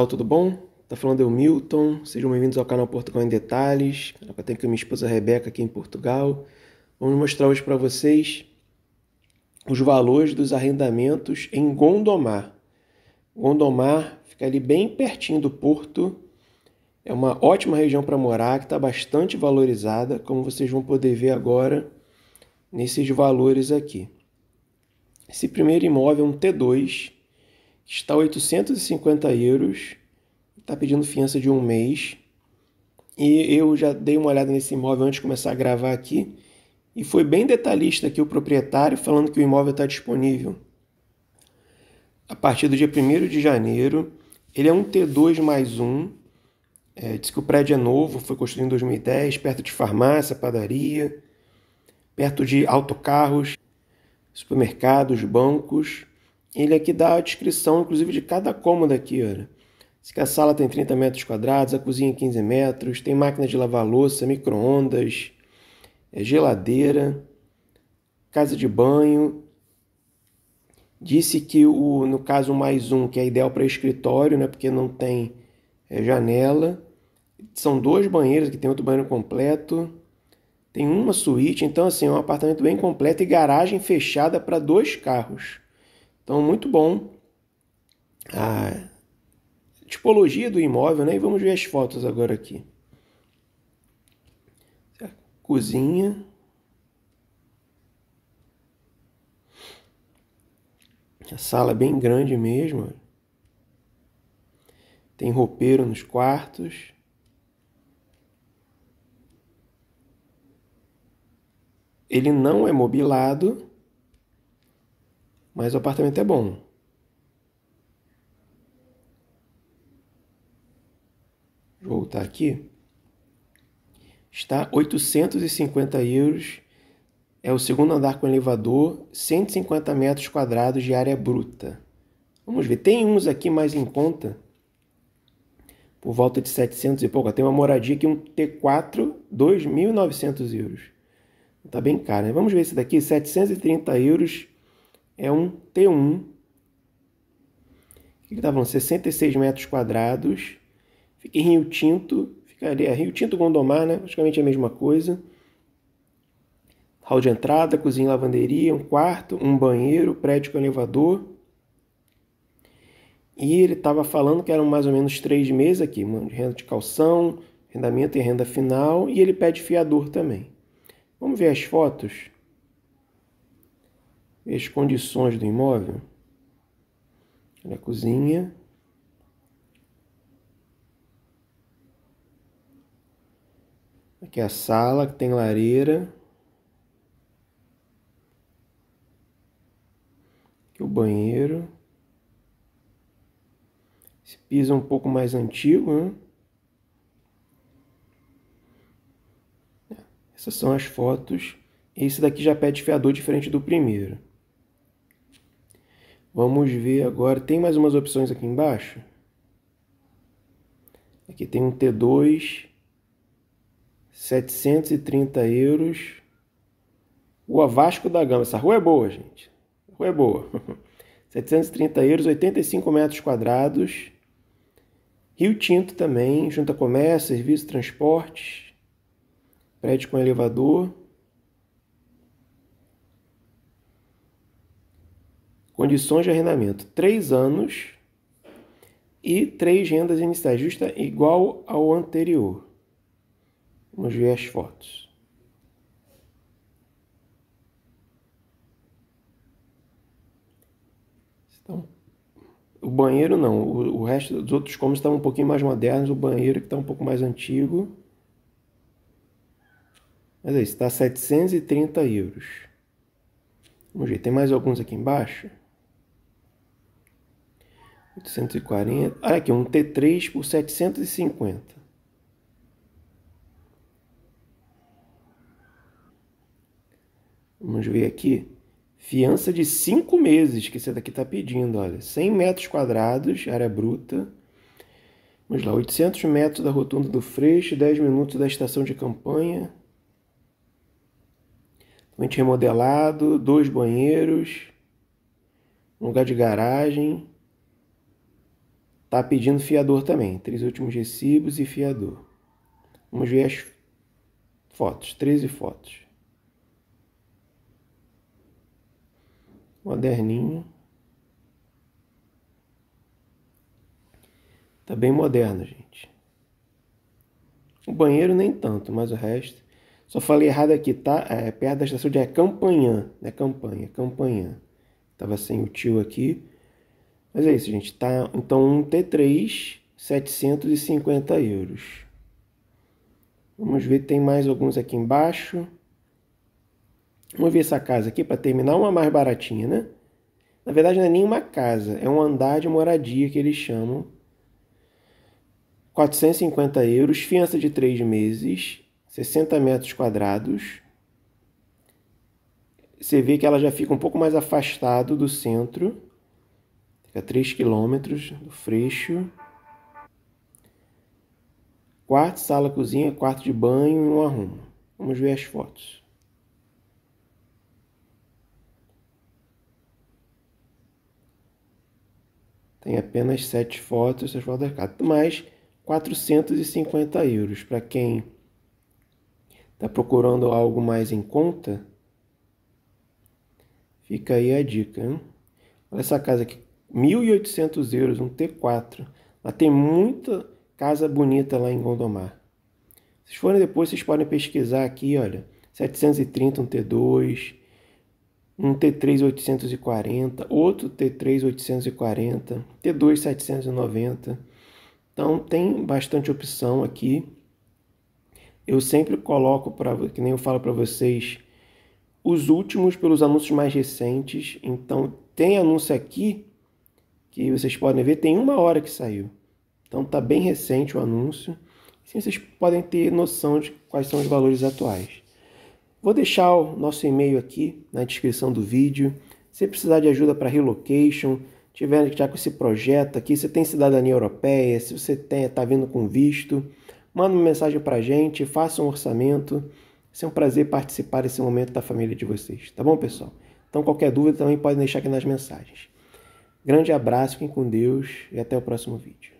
Olá, tudo bom? Tá falando eu, Milton. Sejam bem-vindos ao canal Portugal em Detalhes. Eu tenho aqui minha esposa Rebeca aqui em Portugal. Vamos mostrar hoje para vocês os valores dos arrendamentos em Gondomar. Gondomar fica ali bem pertinho do porto. É uma ótima região para morar, que está bastante valorizada, como vocês vão poder ver agora nesses valores aqui. Esse primeiro imóvel é um T2, que está 850 euros, está pedindo fiança de um mês. E eu já dei uma olhada nesse imóvel antes de começar a gravar aqui. E foi bem detalhista aqui o proprietário falando que o imóvel está disponível. A partir do dia 1 de janeiro, ele é um T2 mais um. É, diz que o prédio é novo, foi construído em 2010, perto de farmácia, padaria, perto de autocarros, supermercados, bancos ele aqui dá a descrição, inclusive, de cada cômodo aqui, olha. Se a sala tem 30 metros quadrados, a cozinha 15 é metros, tem máquina de lavar louça, micro-ondas, é, geladeira, casa de banho. Disse que o, no caso mais um, que é ideal para escritório, né, porque não tem é, janela. São dois banheiros, que tem outro banheiro completo. Tem uma suíte, então assim, é um apartamento bem completo e garagem fechada para dois carros. Então, muito bom a tipologia do imóvel, né? E vamos ver as fotos agora aqui. Cozinha. A sala é bem grande mesmo. Tem roupeiro nos quartos. Ele não é mobilado mas o apartamento é bom. Vou voltar aqui. Está 850 euros. É o segundo andar com elevador, 150 metros quadrados de área bruta. Vamos ver, tem uns aqui mais em conta, por volta de 700 e pouco. Tem uma moradia aqui, um T4, 2.900 euros. Está bem caro, né? Vamos ver esse daqui, 730 euros, é um T1. Ele está falando 66 metros quadrados. Fica em Rio Tinto. Ficaria é Rio Tinto Gondomar, né? Praticamente a mesma coisa. Hall de entrada, cozinha lavanderia, um quarto, um banheiro, prédio com elevador. E ele estava falando que eram mais ou menos três meses aqui, de renda de calção, rendamento e renda final, e ele pede fiador também. Vamos ver as fotos? e as condições do imóvel. Olha a cozinha. Aqui é a sala que tem lareira. Aqui é o banheiro. Esse piso é um pouco mais antigo, né? Essas são as fotos. Esse daqui já pede fiador diferente do primeiro. Vamos ver agora. Tem mais umas opções aqui embaixo? Aqui tem um T2, 730 euros. Rua Vasco da Gama. Essa rua é boa, gente. A rua é boa. 730 euros, 85 metros quadrados. Rio Tinto também, junta comércio, serviço, transportes. Prédio com elevador. Condições de arrendamento: três anos e três rendas iniciais, justa igual ao anterior. Vamos ver as fotos. Então, o banheiro não, o, o resto dos outros cômodos estão um pouquinho mais modernos, o banheiro que está um pouco mais antigo. Mas é isso, está 730 euros. Vamos ver, tem mais alguns aqui embaixo? 840. Olha tá aqui, um T3 por 750. Vamos ver aqui. Fiança de 5 meses que esse daqui está pedindo, olha. 100 metros quadrados, área bruta. Vamos lá, 800 metros da rotunda do Freixo, 10 minutos da estação de campanha. Totalmente remodelado, dois banheiros, lugar de garagem tá pedindo fiador também. Três últimos recibos e fiador. Vamos ver as fotos. 13 fotos. Moderninho. Tá bem moderno, gente. O banheiro nem tanto, mas o resto. Só falei errado aqui, tá? É perto da estação de é campanha Não é Campanha, é Tava sem o tio aqui. Mas é isso, gente. Tá, então, um T3, 750 euros. Vamos ver, tem mais alguns aqui embaixo. Vamos ver essa casa aqui para terminar uma mais baratinha, né? Na verdade, não é nenhuma casa, é um andar de moradia que eles chamam. 450 euros, fiança de 3 meses, 60 metros quadrados. Você vê que ela já fica um pouco mais afastado do centro. Fica 3 quilômetros do Freixo. Quarto, sala, cozinha, quarto de banho e um arrumo. Vamos ver as fotos. Tem apenas 7 fotos, essas fotos da Mais 450 euros. Para quem está procurando algo mais em conta, fica aí a dica. Hein? Olha essa casa aqui, 1.800 euros, um T4. Lá tem muita casa bonita lá em Gondomar. Se forem depois, vocês podem pesquisar aqui, olha. 730, um T2, um T3 840, outro T3 840, T2 790. Então tem bastante opção aqui. Eu sempre coloco para que nem eu falo para vocês os últimos pelos anúncios mais recentes. Então tem anúncio aqui que vocês podem ver tem uma hora que saiu. Então está bem recente o anúncio. Assim vocês podem ter noção de quais são os valores atuais. Vou deixar o nosso e-mail aqui na descrição do vídeo. Se precisar de ajuda para relocation, tiver já com esse projeto aqui, se tem cidadania europeia, se você está vindo com visto, manda uma mensagem para a gente, faça um orçamento. É um prazer participar desse momento da família de vocês, tá bom, pessoal? Então, qualquer dúvida também pode deixar aqui nas mensagens. Grande abraço, fiquem com Deus e até o próximo vídeo.